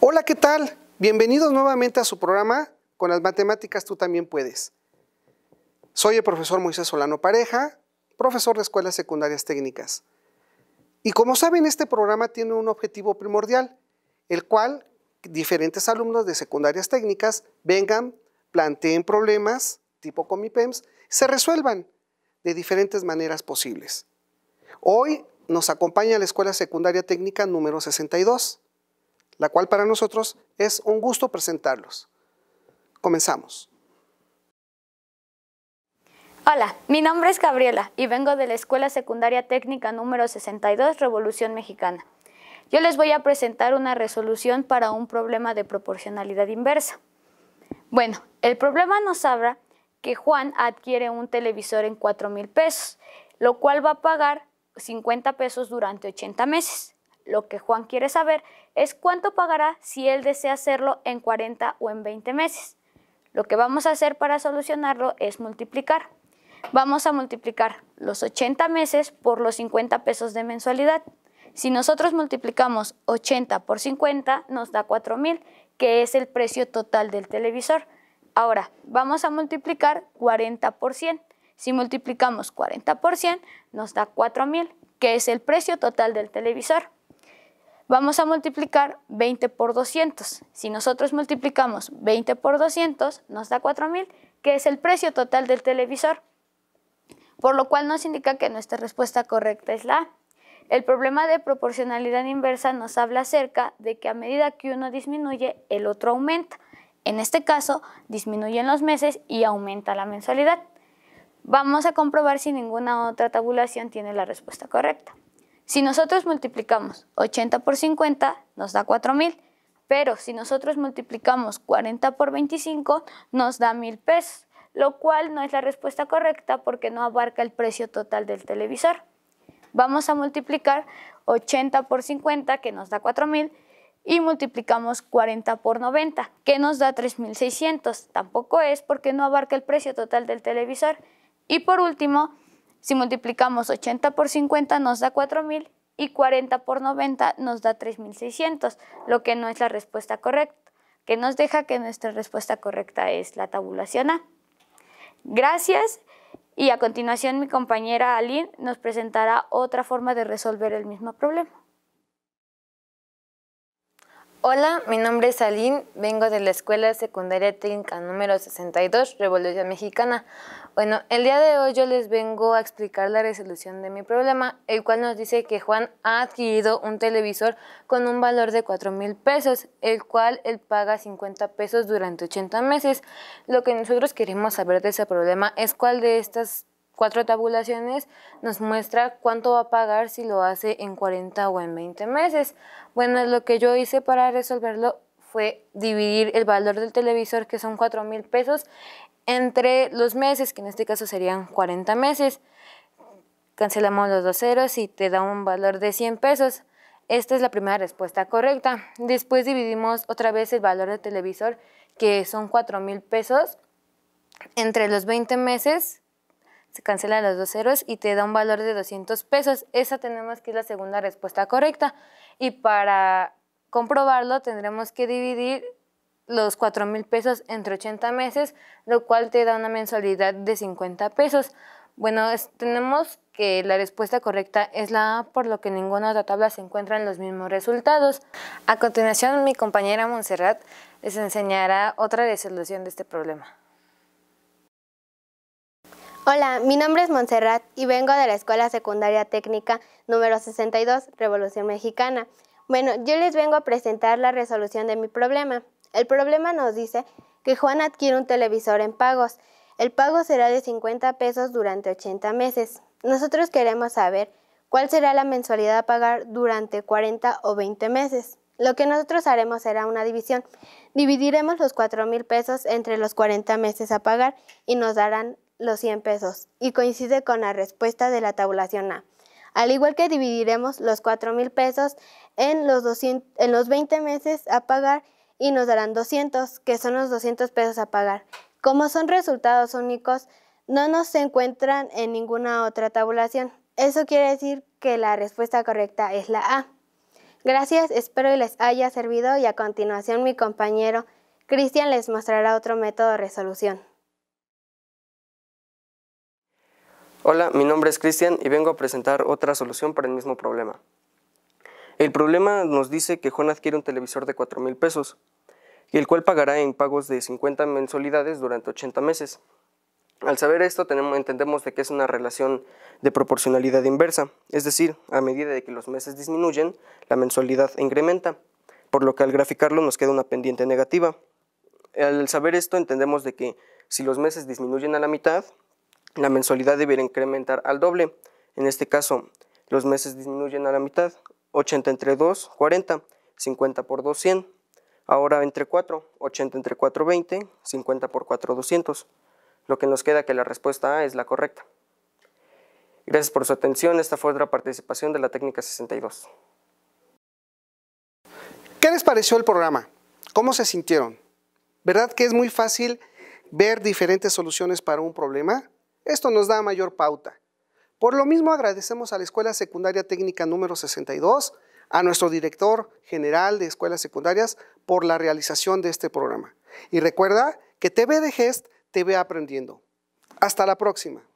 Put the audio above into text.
Hola, ¿qué tal? Bienvenidos nuevamente a su programa Con las matemáticas tú también puedes. Soy el profesor Moisés Solano Pareja, profesor de Escuelas Secundarias Técnicas. Y como saben, este programa tiene un objetivo primordial, el cual diferentes alumnos de secundarias técnicas vengan, planteen problemas tipo Comipems, se resuelvan de diferentes maneras posibles. Hoy nos acompaña la Escuela Secundaria Técnica número 62, la cual para nosotros es un gusto presentarlos. Comenzamos. Hola, mi nombre es Gabriela y vengo de la Escuela Secundaria Técnica número 62 Revolución Mexicana. Yo les voy a presentar una resolución para un problema de proporcionalidad inversa. Bueno, el problema nos habla que Juan adquiere un televisor en 4 mil pesos, lo cual va a pagar 50 pesos durante 80 meses. Lo que Juan quiere saber es cuánto pagará si él desea hacerlo en 40 o en 20 meses. Lo que vamos a hacer para solucionarlo es multiplicar vamos a multiplicar los 80 meses por los 50 pesos de mensualidad. Si nosotros multiplicamos 80 por 50 nos da 4000, que es el precio total del televisor. Ahora, vamos a multiplicar 40 por 100. Si multiplicamos 40 por 100 nos da 4000, que es el precio total del televisor. Vamos a multiplicar 20 por 200. Si nosotros multiplicamos 20 por 200 nos da 4000, que es el precio total del televisor por lo cual nos indica que nuestra respuesta correcta es la A. El problema de proporcionalidad inversa nos habla acerca de que a medida que uno disminuye, el otro aumenta. En este caso, disminuyen los meses y aumenta la mensualidad. Vamos a comprobar si ninguna otra tabulación tiene la respuesta correcta. Si nosotros multiplicamos 80 por 50, nos da 4,000. Pero si nosotros multiplicamos 40 por 25, nos da 1,000 pesos lo cual no es la respuesta correcta porque no abarca el precio total del televisor. Vamos a multiplicar 80 por 50, que nos da 4000, y multiplicamos 40 por 90, que nos da 3600. Tampoco es porque no abarca el precio total del televisor. Y por último, si multiplicamos 80 por 50 nos da 4000 y 40 por 90 nos da 3600, lo que no es la respuesta correcta, que nos deja que nuestra respuesta correcta es la tabulación A. Gracias y a continuación mi compañera Aline nos presentará otra forma de resolver el mismo problema. Hola, mi nombre es Aline, vengo de la Escuela Secundaria Técnica número 62, Revolución Mexicana. Bueno, el día de hoy yo les vengo a explicar la resolución de mi problema, el cual nos dice que Juan ha adquirido un televisor con un valor de 4 mil pesos, el cual él paga 50 pesos durante 80 meses. Lo que nosotros queremos saber de ese problema es cuál de estas cuatro tabulaciones nos muestra cuánto va a pagar si lo hace en 40 o en 20 meses. Bueno, lo que yo hice para resolverlo fue dividir el valor del televisor, que son 4 mil pesos, entre los meses, que en este caso serían 40 meses. Cancelamos los dos ceros y te da un valor de 100 pesos. Esta es la primera respuesta correcta. Después dividimos otra vez el valor del televisor, que son 4 mil pesos, entre los 20 meses, se cancelan los dos ceros y te da un valor de 200 pesos. Esa tenemos que es la segunda respuesta correcta. Y para comprobarlo tendremos que dividir los 4 mil pesos entre 80 meses, lo cual te da una mensualidad de 50 pesos. Bueno, tenemos que la respuesta correcta es la A, por lo que ninguna otra tabla se encuentra en los mismos resultados. A continuación, mi compañera Montserrat les enseñará otra resolución de este problema. Hola, mi nombre es Montserrat y vengo de la Escuela Secundaria Técnica número 62, Revolución Mexicana. Bueno, yo les vengo a presentar la resolución de mi problema. El problema nos dice que Juan adquiere un televisor en pagos. El pago será de 50 pesos durante 80 meses. Nosotros queremos saber cuál será la mensualidad a pagar durante 40 o 20 meses. Lo que nosotros haremos será una división. Dividiremos los 4 mil pesos entre los 40 meses a pagar y nos darán los 100 pesos y coincide con la respuesta de la tabulación A. Al igual que dividiremos los 4,000 pesos en los, en los 20 meses a pagar y nos darán 200, que son los 200 pesos a pagar. Como son resultados únicos, no nos encuentran en ninguna otra tabulación. Eso quiere decir que la respuesta correcta es la A. Gracias, espero que les haya servido y a continuación mi compañero Cristian les mostrará otro método de resolución. Hola, mi nombre es Cristian y vengo a presentar otra solución para el mismo problema. El problema nos dice que Juan adquiere un televisor de 4 mil pesos, el cual pagará en pagos de 50 mensualidades durante 80 meses. Al saber esto entendemos de que es una relación de proporcionalidad inversa, es decir, a medida de que los meses disminuyen, la mensualidad incrementa, por lo que al graficarlo nos queda una pendiente negativa. Al saber esto entendemos de que si los meses disminuyen a la mitad, la mensualidad debería incrementar al doble. En este caso, los meses disminuyen a la mitad, 80 entre 2, 40, 50 por 2, 100. Ahora entre 4, 80 entre 4, 20, 50 por 4, 200. Lo que nos queda que la respuesta A es la correcta. Gracias por su atención, esta fue otra participación de la técnica 62. ¿Qué les pareció el programa? ¿Cómo se sintieron? ¿Verdad que es muy fácil ver diferentes soluciones para un problema? Esto nos da mayor pauta. Por lo mismo agradecemos a la Escuela Secundaria Técnica número 62, a nuestro director general de Escuelas Secundarias por la realización de este programa. Y recuerda que TV de Gest te ve aprendiendo. Hasta la próxima.